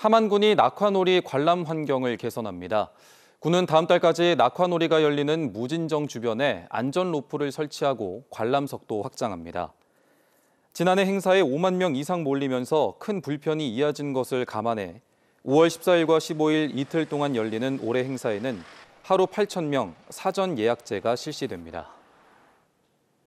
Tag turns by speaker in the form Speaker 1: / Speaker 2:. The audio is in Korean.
Speaker 1: 하만군이 낙화놀이 관람 환경을 개선합니다. 군은 다음 달까지 낙화놀이가 열리는 무진정 주변에 안전 로프를 설치하고 관람석도 확장합니다. 지난해 행사에 5만 명 이상 몰리면서 큰 불편이 이어진 것을 감안해 5월 14일과 15일 이틀 동안 열리는 올해 행사에는 하루 8천 명 사전 예약제가 실시됩니다.